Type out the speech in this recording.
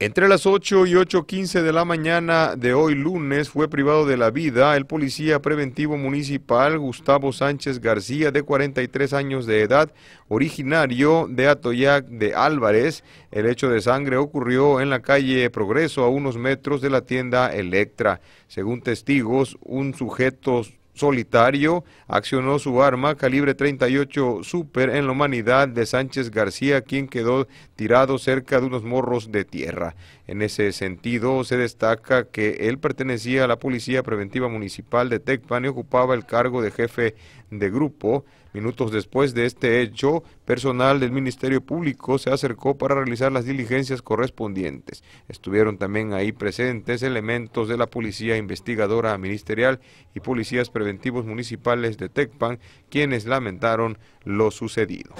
Entre las 8 y 8.15 de la mañana de hoy lunes fue privado de la vida el policía preventivo municipal Gustavo Sánchez García, de 43 años de edad, originario de Atoyac de Álvarez. El hecho de sangre ocurrió en la calle Progreso, a unos metros de la tienda Electra. Según testigos, un sujeto solitario accionó su arma calibre 38 Super en la humanidad de Sánchez García, quien quedó tirado cerca de unos morros de tierra. En ese sentido, se destaca que él pertenecía a la Policía Preventiva Municipal de Tecpan y ocupaba el cargo de jefe de grupo. Minutos después de este hecho, personal del Ministerio Público se acercó para realizar las diligencias correspondientes. Estuvieron también ahí presentes elementos de la Policía Investigadora Ministerial y Policías Preventivas municipales de Tecpan, quienes lamentaron lo sucedido.